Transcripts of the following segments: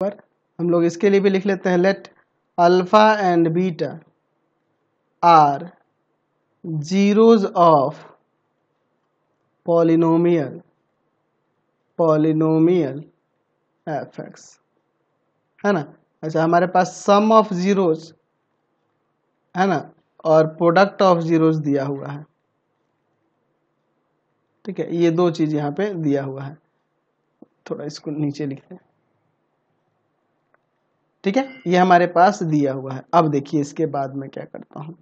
पर हम लोग इसके लिए भी लिख लेते हैं let alpha and beta are zeros of polynomial polynomial F X है ना अच्छा हमारे पास सम ऑफ जीरोज है ना और प्रोडक्ट ऑफ जीरोज दिया हुआ है ठीक है ये दो चीज़ यहाँ पे दिया हुआ है थोड़ा इसको नीचे लिखते हैं ठीक है ये हमारे पास दिया हुआ है अब देखिए इसके बाद मैं क्या करता हूँ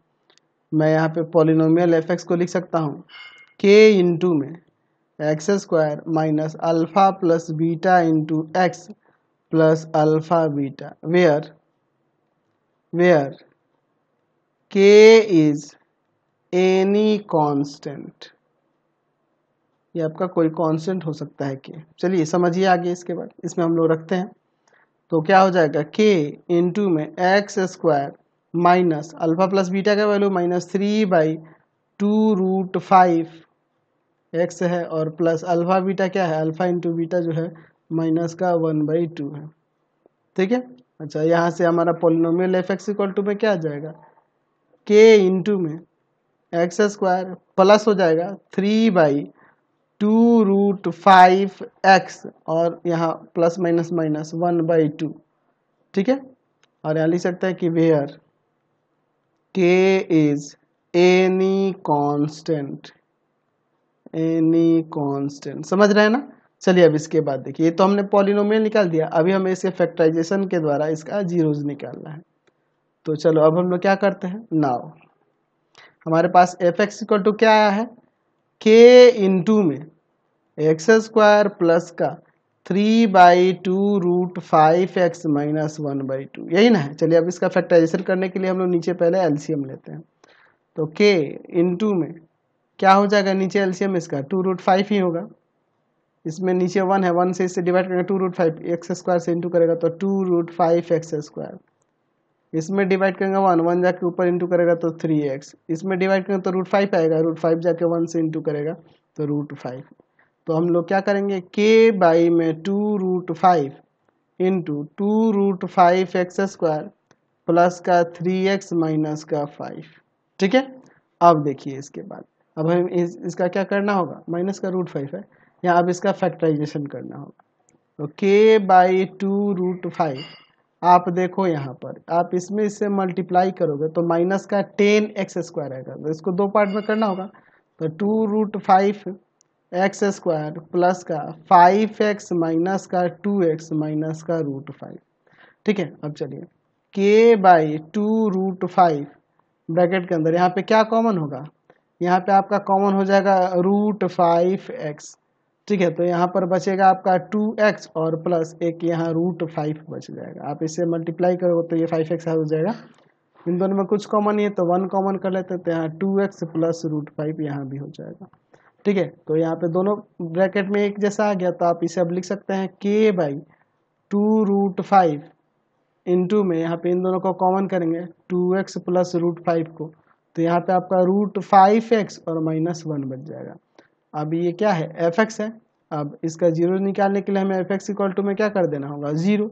मैं यहाँ पे पोलिनोम एफ एक्स को लिख सकता हूँ के इंटू में x square minus alpha plus beta into x plus alpha beta where where k is any constant ये आपका कोई कांस्टेंट हो सकता है के चलिए समझिए आगे इसके बाद इसमें हम लोग रखते हैं तो क्या हो जाएगा के इंटू में x square minus alpha plus beta का value minus three by two root five x है और प्लस अल्फा बीटा क्या है अल्फा इंटू बीटा जो है माइनस का वन बाई टू है ठीक है अच्छा यहाँ से हमारा polynomial f x equal to में क्या आ जाएगा के इंटू में एक्स स्क्वायर प्लस हो जाएगा three by two root five x और यहाँ plus minus minus one by two ठीक है और यहाँ लिख सकते हैं कि where k is any constant any constant समझ रहे हैं ना चलिए अब इसके बाद देखिए ये तो हमने पॉलिनोमियल निकाल दिया अभी हमें इसके फैक्टराइजेशन के द्वारा इसका जीरोज निकालना है तो चलो अब हम लोग क्या करते हैं नाव हमारे पास एफ एक्स इक्वल टू क्या आया है के इंटू में एक्स स्क्वायर प्लस का three by two root five x minus one by two यही ना है चलिए अब इसका फैक्टराइजेशन करने के लिए हम लोग नीचे पहले एलसीएम लेते हैं तो के इंटू में क्या हो जाएगा नीचे एलसीएम इसका टू रूट फाइव ही होगा इसमें नीचे वन है वन से इससे डिवाइड करेंगे two root five x square से इंटू करेगा तो two root five x square इसमें डिवाइड करेंगे वन वन जाके ऊपर इंटू करेगा तो थ्री एक्स इसमें डिवाइड करेंगे तो रूट फाइव आएगा रूट फाइव जाके वन से इंटू करेगा तो रूट फाइव तो हम लोग क्या करेंगे के बाई में two root five into two root five x square plus का थ्री एक्स माइनस का फाइव ठीक है अब देखिए इसके बाद अब हम इस, इसका क्या करना होगा माइनस का रूट फाइव है या अब इसका फैक्टराइजेशन करना होगा तो के बाई टू रूट फाइव आप देखो यहाँ पर आप इसमें इससे मल्टीप्लाई करोगे तो माइनस का टेन एक्स स्क्वायर आएगा तो इसको दो पार्ट में करना होगा तो two root five x square plus का फाइव एक्स माइनस का टू एक्स माइनस का रूट फाइव ठीक है अब चलिए k by two root five bracket के अंदर यहाँ पे क्या कॉमन होगा यहाँ पे आपका कॉमन हो जाएगा रूट फाइव एक्स ठीक है तो यहाँ पर बचेगा आपका टू एक्स और प्लस एक यहाँ रूट फाइव बच जाएगा आप इसे मल्टीप्लाई करोगे तो ये फाइव एक्स हो जाएगा इन दोनों में कुछ कॉमन ही है तो वन कॉमन कर लेते हैं तो यहाँ two x plus root five यहाँ भी हो जाएगा ठीक है तो यहाँ पे दोनों ब्रैकेट में एक जैसा आ गया तो आप इसे अब लिख सकते हैं k by two root five into में यहाँ पे इन दोनों को कॉमन करेंगे two x plus root five को तो यहाँ पे आपका रूट फाइव एक्स और माइनस वन बच जाएगा अब ये क्या है एफ एक्स है अब इसका जीरो निकालने के लिए हमें एफ एक्स इक्वल टू में क्या कर देना होगा जीरो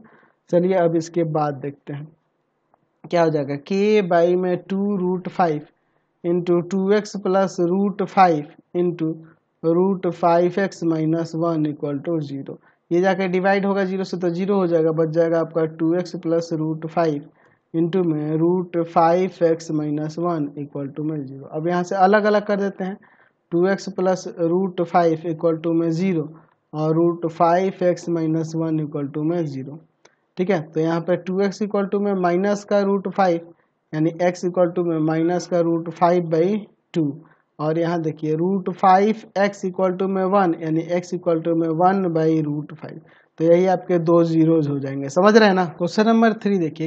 चलिए अब इसके बाद देखते हैं क्या हो जाएगा के बाई में two root five into two x plus root five into root five x minus one equal to zero ये जाके डिवाइड होगा जीरो से तो जीरो हो जाएगा बच जाएगा आपका two x plus root five into में root five x minus one equal to में जीरो अब यहाँ से अलग अलग कर देते हैं two x plus root five equal to में ज़ीरो और root five x minus one equal to में ज़ीरो ठीक है तो यहाँ पर टू एक्स इक्वल टू में माइनस का रूट फाइव यानी x इक्वल टू में माइनस का रूट फाइव बाई टू और यहाँ देखिए root five x equal to में वन यानी एक्स इक्वल टू में वन बाई रूट फाइव तो यही आपके दो जीरोज हो जाएंगे समझ रहे हैं ना क्वेश्चन नंबर थ्री देखिए